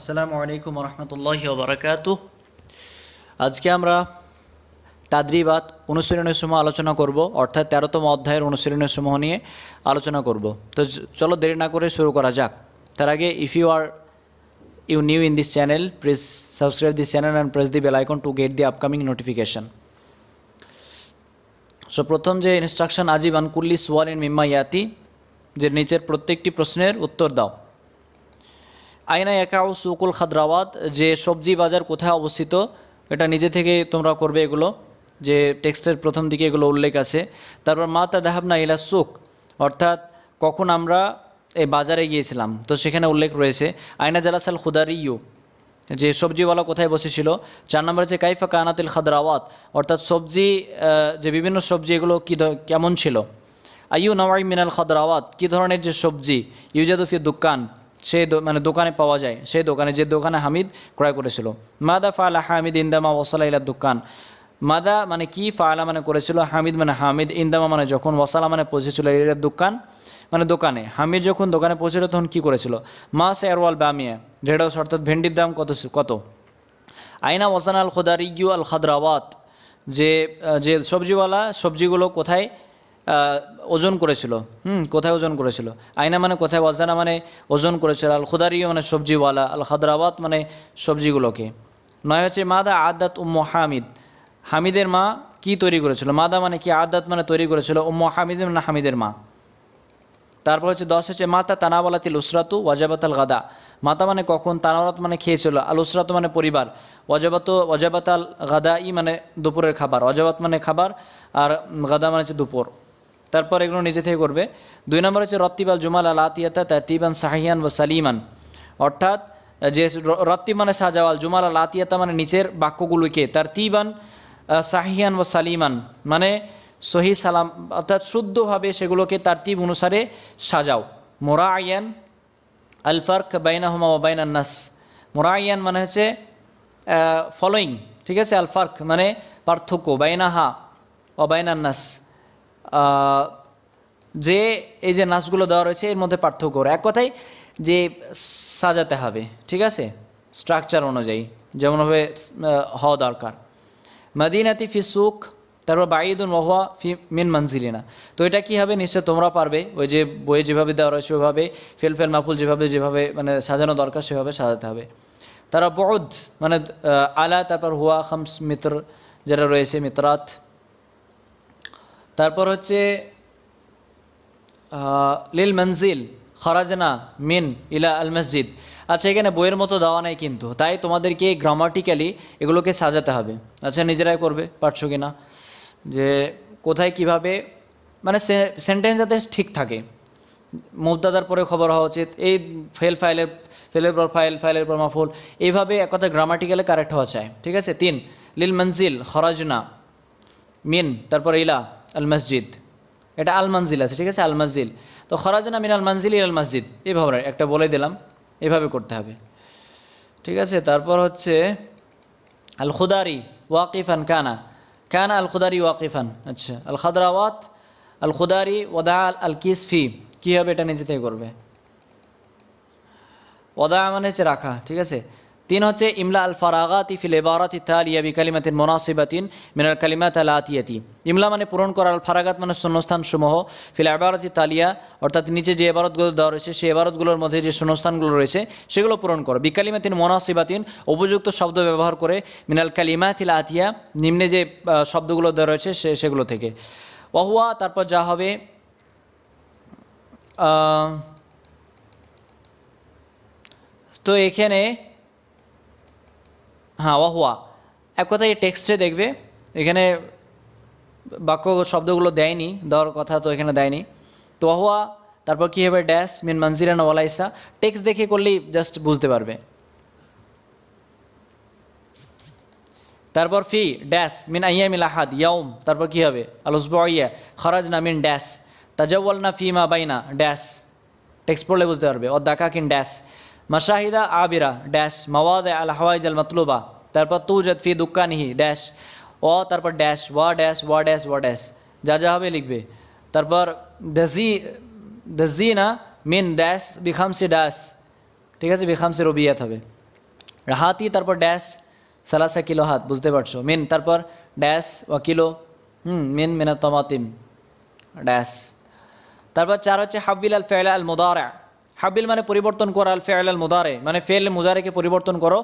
আসসালামু আলাইকুম রহমতুল্লাহি ওবরাকাত আজকে আমরা তাদ্রিবাদ অনুশীলনের সময় আলোচনা করব অর্থাৎ তেরোতম অধ্যায়ের অনুশীলনের সময় নিয়ে আলোচনা করব তো চলো দেরি না করে শুরু করা যাক তার আগে if you are you new in this channel please subscribe this channel and press the bell icon to get the upcoming notification so প্রথম যে ইনস্ট্রাকশন আজিব কুল্লিস ওয়াল ইন মিম্মা ইয়াতি যে নিচের প্রত্যেকটি প্রশ্নের উত্তর দাও আয়না একাও সুকুল খাদ্রাবাদ যে সবজি বাজার কোথায় অবস্থিত এটা নিজে থেকে তোমরা করবে এগুলো যে টেক্সটের প্রথম দিকে এগুলো উল্লেখ আছে তারপর মা তা না ইলা সুক অর্থাৎ কখন আমরা এই বাজারে গিয়েছিলাম তো সেখানে উল্লেখ রয়েছে আয়না জালাসাল খুদারি ইউ যে সবজিওয়ালা কোথায় বসেছিল চার নম্বর হচ্ছে কাইফা কানাতিল খাদরাওয়াত অর্থাৎ সবজি যে বিভিন্ন সবজি এগুলো কী কেমন ছিল আইউ নওয়াই মিনাল খাদ্রাওয়াত কী ধরনের যে সবজি ইউজাদুফি দুকান সে মানে দোকানে পাওয়া যায় সেই দোকানে যে দোকানে হামিদ ক্রয় করেছিল মাদা ফালা হামিদ ইন্দামা ওসালা দোকান মাদা মানে কি ফালা মানে করেছিল হামিদ মানে হামিদ ইন্দামা মানে যখন ওসালা মানে পৌঁছেছিল এর দোকান মানে দোকানে হামিদ যখন দোকানে পৌঁছেছিল তখন কি করেছিল মা সেরওয়াল বামিয়া রেডস অর্থাৎ ভেন্ডির দাম কত কত আইনা ওসান আল খোদারিগিউ আল খাদ্রাওয়াত যে যে সবজিওয়ালা সবজিগুলো কোথায় ওজন করেছিল হুম কোথায় ওজন করেছিল আয়না মানে কোথায় ওয়াজানা মানে ওজন করেছিল আল খুদারিও মানে সবজিওয়ালা আল হাদরাবাদ মানে সবজিগুলোকে নয় হচ্ছে মাদা আদাত উম্মু হামিদ হামিদের মা কি তৈরি করেছিল মাদা মানে কি আদাত মানে তৈরি করেছিল উম্মু হামিদ মানে হামিদের মা তারপর হচ্ছে দশ হচ্ছে মাতা তানাওয়ালাতিল উসরাতু ওয়াজাবাত আল গাদা মাতা মানে কখন তানাওয়ালাত মানে খেয়েছিল আল উসরাতু মানে পরিবার ওয়াজাবাত ওয়াজাবাত আল গাদা ই মানে দুপুরের খাবার ওয়াজাবাত মানে খাবার আর গাদা মানে হচ্ছে দুপুর তারপর এগুলো নিজে থেকে করবে দুই নম্বর হচ্ছে আল জুমাল আল আতিয়াতা তাতিবান সাহিয়ান ও সালিমান অর্থাৎ যে রত্তি মানে সাজাওয়াল জুমাল আল আতিয়াতা মানে নিচের বাক্যগুলোকে তার তিবান সাহিয়ান ও সালিমান মানে সহি সালাম অর্থাৎ শুদ্ধভাবে সেগুলোকে তার তিব অনুসারে সাজাও মোরা আয়ান আলফার্ক বাইনা হোমা ও বাইনান্নাস মোরা আয়ান মানে হচ্ছে ফলোয়িং ঠিক আছে আলফার্ক মানে পার্থক্য বাইনাহা ও আন্নাস যে এই যে নাচগুলো দেওয়া রয়েছে এর মধ্যে পার্থক্য এক কথায় যে সাজাতে হবে ঠিক আছে স্ট্রাকচার অনুযায়ী যেমনভাবে হওয়া দরকার মাদিনাতি ফিসুক তারপর বাইদুন মহুয়া ফি মিন মঞ্জিলিনা তো এটা কি হবে নিশ্চয় তোমরা পারবে ওই যে বইয়ে যেভাবে দেওয়া রয়েছে ওইভাবে ফেল ফেল মাফুল যেভাবে যেভাবে মানে সাজানো দরকার সেভাবে সাজাতে হবে তারা বৌদ্ধ মানে আলা তারপর হুয়া খামস মিত্র যেটা রয়েছে মিত্রাত তারপর হচ্ছে লিল মঞ্জিল খরাজনা মিন ইলা আল মসজিদ আচ্ছা এখানে বইয়ের মতো দেওয়া নেই কিন্তু তাই তোমাদেরকে গ্রামাটিক্যালি এগুলোকে সাজাতে হবে আচ্ছা নিজেরাই করবে পারছো কি না যে কোথায় কিভাবে মানে সেন্টেন্স যাতে ঠিক থাকে মুদাদার পরে খবর হওয়া উচিত এই ফেল ফাইলের ফেলের পর ফাইল ফাইলের পর মাফুল এইভাবে এক কথা গ্রামাটিক্যালে কারেক্ট হওয়া চায় ঠিক আছে তিন লিল মঞ্জিল খরাজনা মিন তারপর ইলা আল মসজিদ এটা আল মঞ্জিল আছে ঠিক আছে আল মসজিদ তো খরাজান আমিন আল মঞ্জিল আল মসজিদ এইভাবে একটা বলে দিলাম এভাবে করতে হবে ঠিক আছে তারপর হচ্ছে আল খুদারি ওয়াকিফান কানা কানা আল খুদারি ওয়াকিফান আচ্ছা আল খাদরাওয়াত আল খুদারি ওদা আল কিসফি কী হবে এটা নিজে থেকে করবে ওদা মানে হচ্ছে রাখা ঠিক আছে তিন হচ্ছে ইমলা আল ফারাগাতি ফিল এবারাতি তালিয়া বি কালিমাতিন মোনাসিবাতিন মিনাল কালিমাত আল আতিয়াতি ইমলা মানে পূরণ করা আল ফারাগাত মানে শূন্যস্থান সমূহ ফিল এবারাতি তালিয়া অর্থাৎ নিচে যে এবারতগুলো দেওয়া রয়েছে সেই এবারতগুলোর মধ্যে যে শূন্যস্থানগুলো রয়েছে সেগুলো পূরণ করো বি কালিমাতিন মোনাসিবাতিন উপযুক্ত শব্দ ব্যবহার করে মিনাল ইল আতিয়া নিম্নে যে শব্দগুলো দেওয়া রয়েছে সে সেগুলো থেকে অহুয়া তারপর যা হবে তো এখানে হ্যাঁ ওয়াহুয়া এক এই টেক্সটে দেখবে এখানে বাক্য শব্দগুলো দেয়নি দেওয়ার কথা তো এখানে দেয়নি তো অহুয়া তারপর কী হবে ড্যাশ মিন মানজিরান ওয়ালাইসা টেক্সট দেখে করলেই জাস্ট বুঝতে পারবে তারপর ফি ড্যাশ মিন মিল আহাদ ইয়াউম তারপর কী হবে আইয়া খরাজ না মিন ড্যাশ তাজাওয়াল না ফি মা বাইনা ড্যাশ টেক্সট পড়লে বুঝতে পারবে ও দাকা কিন ড্যাশ मशाहिदा आबिरा डैश मवाद अल अल मतलूबा तरपर तू जदफी दुक्का नहीं डैश ओ तरपर डैश व डैश व डैश व डैश जा जा हमें लिखबे तरपर दजी दजी ना मीन डैश बिखम से डैश ठीक है बिखम से रुबिया थे हाथी तरपर डैश सलासा किलो हाथ बुझते मीन तरपर डैश व किलो मीन मिनतमतिम डैश तरपर चार हे हब्बिल अल फैल अल मुदारा হাবিল মানে পরিবর্তন করো আল ফেয়াল আল মুদারে মানে ফেল মুজারেকে পরিবর্তন করো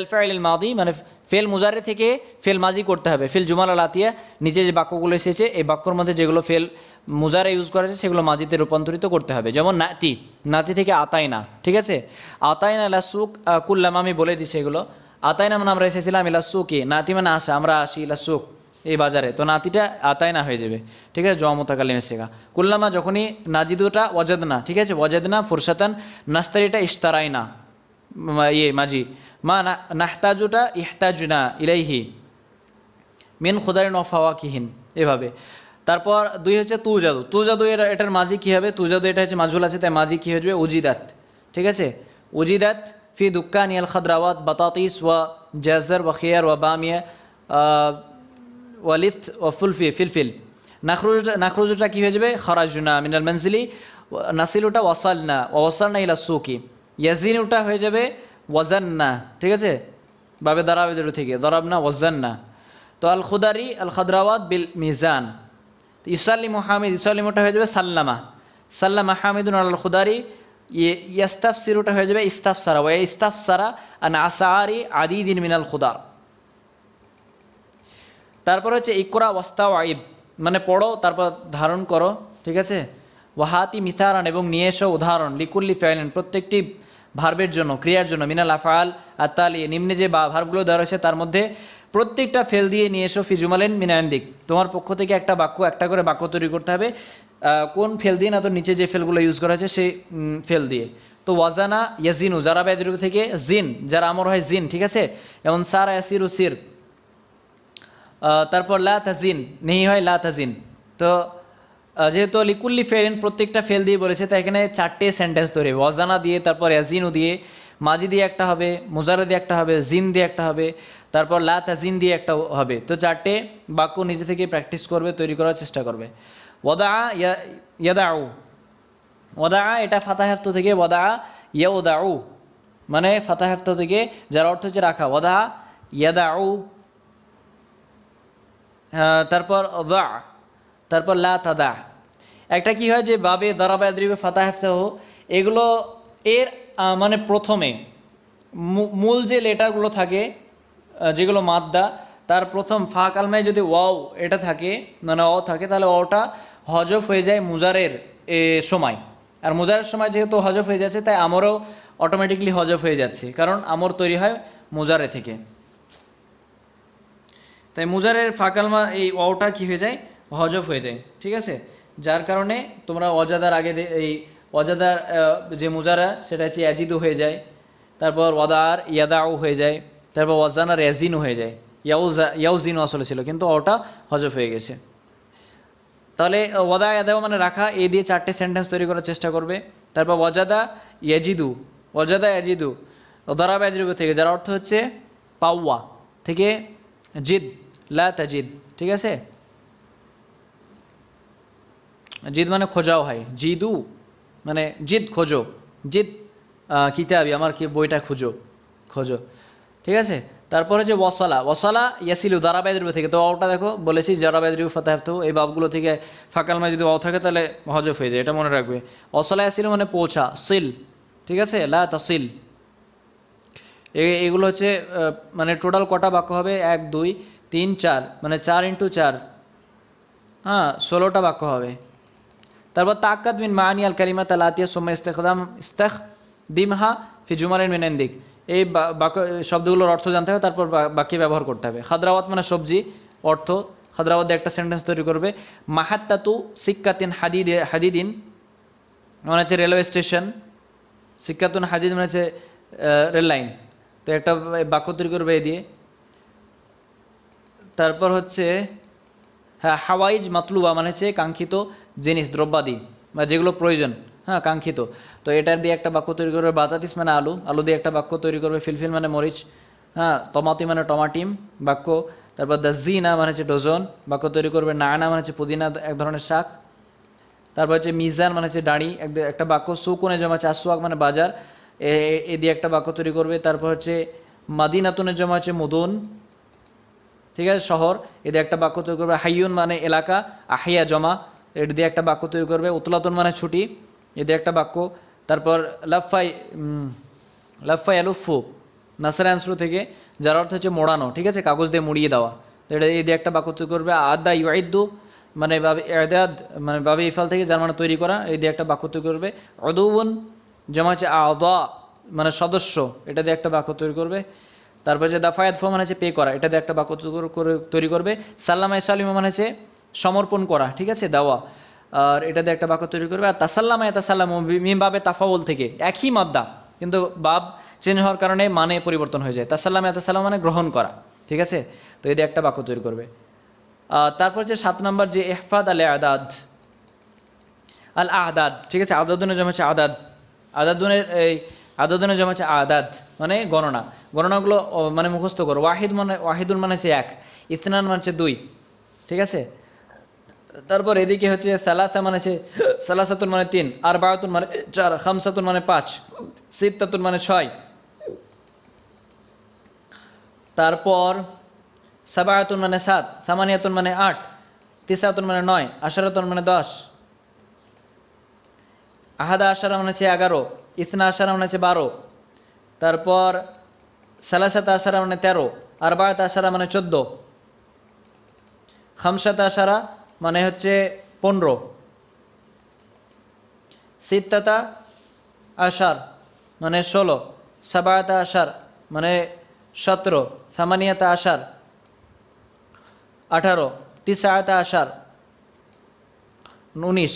আল ফেয়াল মাদি মানে ফেল মুজারে থেকে ফেল মাজি করতে হবে ফেল জুমাল আল আতিয়া নিচে যে বাক্যগুলো এসেছে এই বাক্যর মধ্যে যেগুলো ফেল মুজারে ইউজ করা হয়েছে সেগুলো মাজিতে রূপান্তরিত করতে হবে যেমন নাতি নাতি থেকে না ঠিক আছে না লাসুক কুল্লাম আমি বলে দিছি এগুলো না মানে আমরা এসেছিলাম ইলাসুকি নাতি মানে আসা আমরা আসি ইলাসুক এই বাজারে তো নাতিটা আতায় না হয়ে যাবে ঠিক আছে জমতাকালে মেসেগা কুল্লামা যখনই নাজিদুটা অজেদনা ঠিক আছে অজেদনা ফুরসাতান নাস্তারিটা ইস্তারাই না ইয়ে মাজি মা নাহতাজুটা ইহতাজুনা ইলাইহি মেন খুদারিন নফাওয়া কিহিন এভাবে তারপর দুই হচ্ছে তু জাদু তু জাদু এর এটার মাঝি কী হবে তু জাদু এটা হচ্ছে মাজুল আছে তাই মাঝি কী হয়ে যাবে উজিদাত ঠিক আছে উজিদাত ফি দুক্কান ইয়াল খাদ্রাওয়াত বাতাতিস ওয়া জাজার ওয়া খিয়ার ওয়া বামিয়া ও লিফ্ট ও ফুলফি ফিলফিল নাখরুজ নাখরুজটা কী হয়ে যাবে খরাজুনা মিনাল মেনসিলি নাসিলুটা ওয়াসালনা ওয়াসালনা ইলা সুকি ইয়াজিনুটা হয়ে যাবে ওয়াজান্না ঠিক আছে বাবে দারাবেদের থেকে দরাবনা ওয়াজান্না তো আল খুদারি আল খাদরাওয়াত বিল মিজান ইসাল্লিম হামিদ ইসাল্লিমটা হয়ে যাবে সাল্লামা সাল্লামা হামিদুন আল খুদারি ইয়ে, ইয়াস্তাফ সিরুটা হয়ে যাবে ইস্তাফ সারা ওয়া ইস্তাফ সারা আন আদি দিন মিনাল খুদার তারপর হচ্ছে ইকরা ওয়াস্তা ওয়াইব মানে পড়ো তারপর ধারণ করো ঠিক আছে ওয়াহাতি মিথারান এবং নিয়ে এসো উদাহরণ লিকুল্লি ফেলেন প্রত্যেকটি ভার্বের জন্য ক্রিয়ার জন্য মিনাল আফাল আতালি নিম্নে যে বা ভার্বগুলো দেওয়া রয়েছে তার মধ্যে প্রত্যেকটা ফেল দিয়ে নিয়ে এসো ফিজুমালেন মিনায়ন্দিক তোমার পক্ষ থেকে একটা বাক্য একটা করে বাক্য তৈরি করতে হবে কোন ফেল দিয়ে না তো নিচে যে ফেলগুলো ইউজ করা হয়েছে সেই ফেল দিয়ে তো ওয়াজানা ইয়াজিনু যারা বেজরুব থেকে জিন যারা আমর হয় জিন ঠিক আছে এবং সারা ইয়াসিরু সির তারপর লা তাজিন নেই হয় লা তাজিন তো যেহেতু লিকুল্লি ফেরেন প্রত্যেকটা ফেল দিয়ে বলেছে তাই এখানে চারটে সেন্টেন্স ধরে অজানা দিয়ে তারপর অ্যাজিনও দিয়ে মাজি দিয়ে একটা হবে মোজারা দিয়ে একটা হবে জিন দিয়ে একটা হবে তারপর লা তাজিন দিয়ে একটা হবে তো চারটে বাক্য নিজে থেকে প্র্যাকটিস করবে তৈরি করার চেষ্টা করবে ওদা ইয়াদাউ ওদা এটা ফাতাহাফত থেকে ওদা ইয়াউদাউ মানে ফাতাহাফত থেকে যার অর্থ হচ্ছে রাখা ওদা ইয়াদাউ হ্যাঁ, তারপর দা তারপর লা তাদা একটা কি হয় যে বাবে দারাবা দ্রিবে ফাতা হাফতাহ এগুলো এর মানে প্রথমে মূল যে লেটারগুলো থাকে যেগুলো মাদ্দা তার প্রথম ফা কালমায় যদি ওয়াও এটা থাকে মানে অ থাকে তাহলে অটা হজফ হয়ে যায় মুজারের সময় আর মুজারের সময় যেহেতু হজফ হয়ে যাচ্ছে তাই আমারও অটোমেটিকলি হজফ হয়ে যাচ্ছে কারণ আমর তৈরি হয় মুজারে থেকে তাই মুজারের ফাঁকালমা এই অটা কি হয়ে যায় হজফ হয়ে যায় ঠিক আছে যার কারণে তোমরা অজাদার আগে এই অজাদার যে মুজারা সেটা হচ্ছে অ্যাজিদও হয়ে যায় তারপর ওয়াদার ইয়াদাও হয়ে যায় তারপর ওয়াজানা রেজিনও হয়ে যায় ইয়াউজা ইয়াউজিন আসলে ছিল কিন্তু অটা হজফ হয়ে গেছে তাহলে ওয়াদা ইয়াদাও মানে রাখা এ দিয়ে চারটে সেন্টেন্স তৈরি করার চেষ্টা করবে তারপর ওয়াজাদা ইয়াজিদু ওয়াজাদা ইয়াজিদু দারাব থেকে যার অর্থ হচ্ছে পাওয়া থেকে জিদ লা তাজিদ ঠিক আছে জিদ মানে খোঁজাও হয় জিদু মানে জিদ খোঁজো জিদ কিতাবি আমার কি বইটা খুঁজো খোঁজো ঠিক আছে তারপরে যে ওয়াসালা ওয়াসালা ইয়াসিলু দারাবায়দ্রু থেকে তো ওটা দেখো বলেছি জারাবায়দ্রু তো এই বাবগুলো থেকে ফাঁকালমায় যদি অ থাকে তাহলে হজফ হয়ে যায় এটা মনে রাখবে ওয়াসালা ইয়াসিলু মানে পৌঁছা সিল ঠিক আছে লা তাসিল এগুলো হচ্ছে মানে টোটাল কটা বাক্য হবে এক দুই তিন চার মানে চার ইন্টু চার হ্যাঁ ষোলোটা বাক্য হবে তারপর তাকাত মিন মানি আল কালিমা তালাতিয়া সোমা ইস্তেখদাম ইস্তেখ দিমহা ফিজুমারেন মিনেন্দিক এই বাক্য শব্দগুলোর অর্থ জানতে হবে তারপর বাকি ব্যবহার করতে হবে খাদ্রাওয়াত মানে সবজি অর্থ খাদ্রাবাদে একটা সেন্টেন্স তৈরি করবে মাহাত্তাতু সিক্কাতিন হাদিদ হাদিদিন মানে হচ্ছে রেলওয়ে স্টেশন সিক্কাতুন হাদিদ মানে হচ্ছে রেল লাইন তো একটা বাক্য তৈরি করবে এ দিয়ে তারপর হচ্ছে হ্যাঁ হাওয়াইজ মাতলুবা মানে হচ্ছে কাঙ্ক্ষিত জিনিস দ্রব্যাদি বা যেগুলো প্রয়োজন হ্যাঁ কাঙ্ক্ষিত তো এটার দিয়ে একটা বাক্য তৈরি করবে বাতাতিস মানে আলু আলু দিয়ে একটা বাক্য তৈরি করবে ফিলফিল মানে মরিচ হ্যাঁ টমাতি মানে টমাটিম বাক্য তারপর দাজিনা মানে হচ্ছে ডজন বাক্য তৈরি করবে নানা মানে হচ্ছে পুদিনা এক ধরনের শাক তারপর হচ্ছে মিজান মানে হচ্ছে দাঁড়ি একটা বাক্য সুকুনে জমা হচ্ছে আসোয়াক মানে বাজার এ দিয়ে একটা বাক্য তৈরি করবে তারপর হচ্ছে মাদিনাতুনের জমা হচ্ছে মদন ঠিক আছে শহর এ দিয়ে একটা বাক্য তৈরি করবে হাইয়ুন মানে এলাকা আহিয়া জমা এটা দিয়ে একটা বাক্য তৈরি করবে উতলাতন মানে ছুটি এ দিয়ে একটা বাক্য তারপর লাফাই লাফাই আলুফু নাসার অ্যান্সরু থেকে যার অর্থ হচ্ছে মোড়ানো ঠিক আছে কাগজ দিয়ে মুড়িয়ে দেওয়া এটা এই দিয়ে একটা বাক্য তৈরি করবে আদা ইউদ্দু মানে বাবে এদাদ মানে বাবে ইফাল থেকে যার মানে তৈরি করা এই দিয়ে একটা বাক্য তৈরি করবে অদৌবন জমা হচ্ছে আদা মানে সদস্য এটা দিয়ে একটা বাক্য তৈরি করবে তারপর যে দাফায়াত ফ মানে হচ্ছে পে করা এটা দিয়ে একটা বাক্য তৈরি করবে সাল্লামা ইসালিমা মানে হচ্ছে সমর্পণ করা ঠিক আছে দাওয়া আর এটা দিয়ে একটা বাক্য তৈরি করবে আর তাসাল্লামা তাসাল্লাম মিম বাবে তাফাউল থেকে একই মাদ্দা কিন্তু বাব চেঞ্জ হওয়ার কারণে মানে পরিবর্তন হয়ে যায় তাসাল্লাম তাসাল্লাম মানে গ্রহণ করা ঠিক আছে তো এদের একটা বাক্য তৈরি করবে তারপর যে সাত নম্বর যে এহফাদ আল আদাদ আল আহদাদ ঠিক আছে আদাদ জমা হচ্ছে আদাদ আদাদুনের এই আদাদুনের জমা হচ্ছে আদাদ মানে গণনা গণনাগুলো মানে মুখস্থ করো ওয়াহিদ মানে ওয়াহিদুল মানে হচ্ছে এক ইসনান মানে হচ্ছে দুই ঠিক আছে তারপর এদিকে হচ্ছে সালাসা মানে হচ্ছে সালাসাতুন মানে তিন আর বায়াতুন মানে চার খামসাতুন মানে পাঁচ সিত্তাতুন মানে ছয় তারপর সাবায়াতুন মানে সাত সামানিয়াতুন মানে আট তিসাতুন মানে নয় আশারাতুন মানে দশ আহাদা আসার মনে হচ্ছে এগারো ইসনা আসার মনে হচ্ছে বারো তারপর সালাসাত আসারা মানে তেরো আরবায়াত আশারা মানে চোদ্দ খামসাত আসারা মানে হচ্ছে পনেরো সিত্তাতা আশার মানে ষোলো সাবায়তা আষার মানে সতেরো সামানিয়াতা আশার আঠারো তিসায়তা আষার উনিশ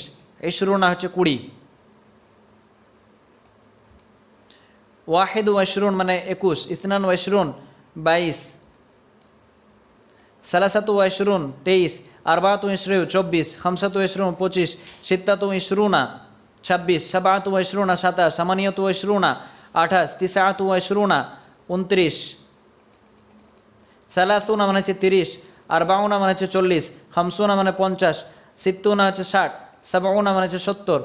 এই শুরু না হচ্ছে কুড়ি ওয়াহেদ ওয়াশরুন মানে একুশ ইসনান ওয়াশরুন বাইশ সালাসাত ওয়াশরুন তেইশ আরবাত ইসরু চব্বিশ হামসাত ইসরুন পঁচিশ সিত্তাত ইসরুনা ছাব্বিশ সাবাত ওয়াশরুনা সাতাশ সামানিয়ত ওয়াশরুনা আঠাশ তিসাত ওয়াশরুনা উনত্রিশ সালাসুনা মানে হচ্ছে তিরিশ আরবাউনা মানে হচ্ছে চল্লিশ হামসুনা মানে পঞ্চাশ সিত্তুনা হচ্ছে ষাট সাবাউনা মানে হচ্ছে সত্তর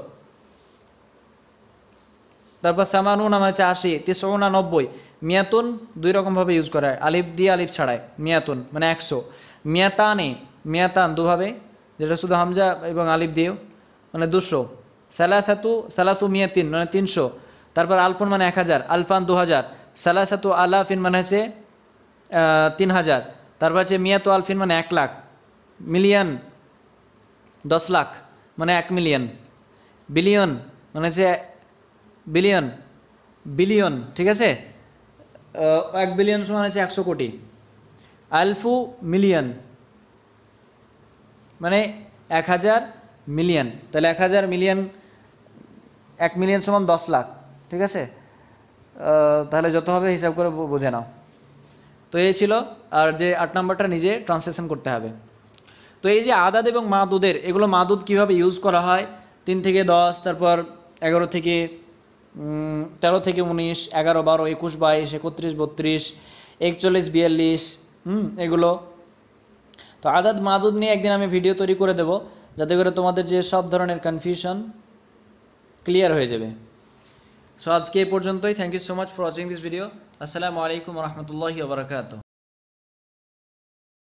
তারপর সামানুনা মানে হচ্ছে আশি তিসৌনা মানে নব্বই মিয়াতুন দুই রকমভাবে ইউজ করা হয় আলিফ দিয়ে আলিফ ছাড়ায় মিয়াতুন মানে একশো মিয়াতানে মিয়াতান দুভাবে যেটা শুধু হামজা এবং আলিফ দিয়েও মানে দুশো সালাসাতু সালাসু মিয়াতিন মানে তিনশো তারপর আলফুন মানে এক হাজার আলফান দু হাজার সালাসাতু আলাফিন মানে হচ্ছে তিন হাজার তারপর হচ্ছে মিয়াতু আলফিন মানে এক লাখ মিলিয়ন দশ লাখ মানে এক মিলিয়ন বিলিয়ন মানে হচ্ছে বিলিয়ন বিলিয়ন ঠিক আছে এক বিলিয়ন সমান আছে একশো কোটি আলফু মিলিয়ন মানে এক হাজার মিলিয়ন তাহলে এক হাজার মিলিয়ন এক মিলিয়ন সমান দশ লাখ ঠিক আছে তাহলে যত হবে হিসাব করে বোঝে নাও তো এই ছিল আর যে আট নাম্বারটা নিজে ট্রান্সলেশন করতে হবে তো এই যে আদাদ এবং মা দুধের এগুলো মা দুধ কীভাবে ইউজ করা হয় তিন থেকে দশ তারপর এগারো থেকে তেরো থেকে উনিশ এগারো বারো একুশ বাইশ একত্রিশ বত্রিশ একচল্লিশ বিয়াল্লিশ হুম এগুলো তো আজাদ মাদুদ নিয়ে একদিন আমি ভিডিও তৈরি করে দেব যাতে করে তোমাদের যে সব ধরনের কনফিউশন ক্লিয়ার হয়ে যাবে সো আজকে এই পর্যন্তই thank you so much for watching this video আসসালামু আলাইকুম রহমতুল্লাহি বারকাত